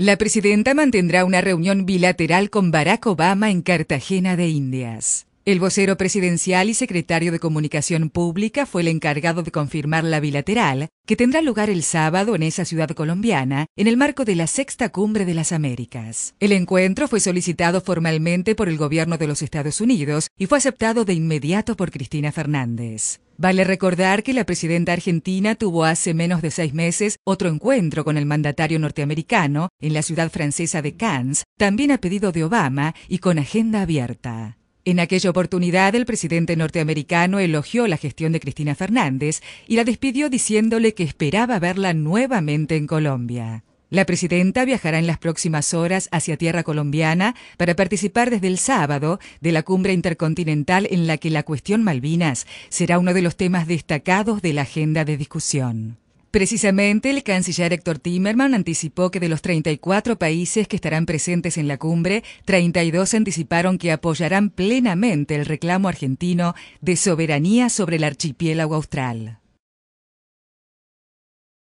La presidenta mantendrá una reunión bilateral con Barack Obama en Cartagena de Indias. El vocero presidencial y secretario de Comunicación Pública fue el encargado de confirmar la bilateral, que tendrá lugar el sábado en esa ciudad colombiana, en el marco de la Sexta Cumbre de las Américas. El encuentro fue solicitado formalmente por el gobierno de los Estados Unidos y fue aceptado de inmediato por Cristina Fernández. Vale recordar que la presidenta argentina tuvo hace menos de seis meses otro encuentro con el mandatario norteamericano en la ciudad francesa de Cannes, también a pedido de Obama y con agenda abierta. En aquella oportunidad, el presidente norteamericano elogió la gestión de Cristina Fernández y la despidió diciéndole que esperaba verla nuevamente en Colombia. La presidenta viajará en las próximas horas hacia tierra colombiana para participar desde el sábado de la cumbre intercontinental en la que la cuestión Malvinas será uno de los temas destacados de la agenda de discusión. Precisamente, el canciller Héctor Timerman anticipó que de los 34 países que estarán presentes en la cumbre, 32 anticiparon que apoyarán plenamente el reclamo argentino de soberanía sobre el archipiélago austral.